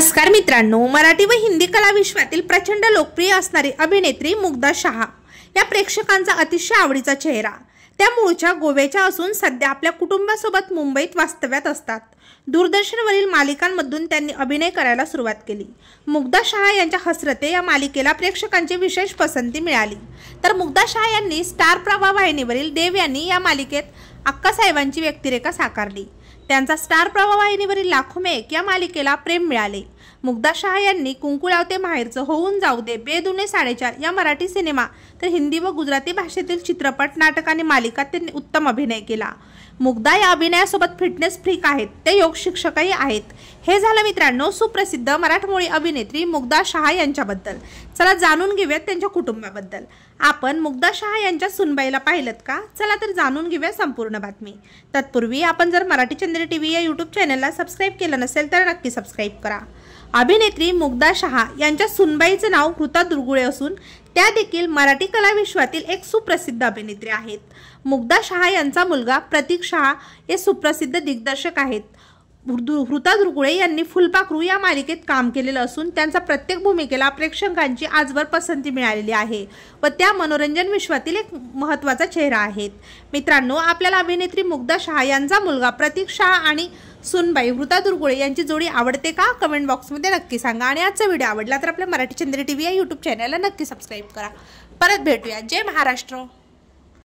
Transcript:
नमस्कार मित्रांनो मराठी व हिंदी कला विश्वातील प्रचंड लोकप्रिय असणारी अभिनेत्री मुग्धा शहा या प्रेक्षकांचा अतिशय आवडीचा चेहरा त्या मूळच्या गोव्याच्या असून सध्या आपल्या कुटुंबासोबत मुंबईत वास्तव्यात असतात दूरदर्शनवरील मालिकांमधून त्यांनी अभिनय करायला सुरुवात केली मुग्धा शहा यांच्या हसरते या मालिकेला प्रेक्षकांची विशेष पसंती मिळाली तर मुग्धा शहा यांनी स्टार प्रभा वाहिनीवरील देव यांनी या मालिकेत अक्कासाहेबांची व्यक्तिरेखा साकारली त्यांचा स्टार प्रभावाहिनीवरील लाखो मेक या मालिकेला प्रेम मिळाले मुग्धा शहा यांनी कुंकुळावते माहेरचं होऊन जाऊ दे बेदुने साडेचार या मराठी सिनेमा तर हिंदी व गुजराती भाषेतील चित्रपट नाटक आणि मालिका त्यांनी उत्तम अभिनय केला मुग्धा या अभिनयासोबत फिटनेस फ्रीक आहेत ते योग शिक्षकही आहेत हे झालं मित्रांनो सुप्रसिद्ध मराठमोळी अभिनेत्री मुग्धा शहा यांच्याबद्दल चला जाणून घेऊयात त्यांच्या कुटुंबाबद्दल आपण मुग्धा शहा यांच्या सुनबाईला पाहिलं का चला तर जाणून घेऊया संपूर्ण बातमी तत्पूर्वी आपण जर मराठी टी व्ही या यूट्यूब चॅनलला सबस्क्राईब केलं नसेल तर नक्की सबस्क्राईब करा अभिनेत्री मुग्धा शहा यांच्या सुनबाईचं नाव कृता दुर्गुळे असून त्या देखील मराठी कला विश्वातील एक सुप्रसिद्ध अभिनेत्री आहेत मुग्धा शहा यांचा मुलगा प्रतीक शहा हे सुप्रसिद्ध दिग्दर्शक आहेत दुर्गुळे यांनी फुलपाखरू या मालिकेत काम केलेलं असून त्यांचा प्रत्येक भूमिकेला प्रेक्षकांची आजवर पसंती मिळालेली आहे व त्या मनोरंजन विश्वातील एक महत्त्वाचा चेहरा आहेत मित्रांनो आपल्याला अभिनेत्री मुग्धा शहा यांचा मुलगा प्रतीक शहा आणि सुनबाई दुर्गुळे यांची जोडी आवडते का कमेंट बॉक्समध्ये नक्की सांगा आणि आजचा व्हिडिओ आवडला तर आपल्या मराठी चंद्र टी व्ही या यूट्यूब चॅनलला नक्की सबस्क्राईब करा परत भेटूया जय महाराष्ट्र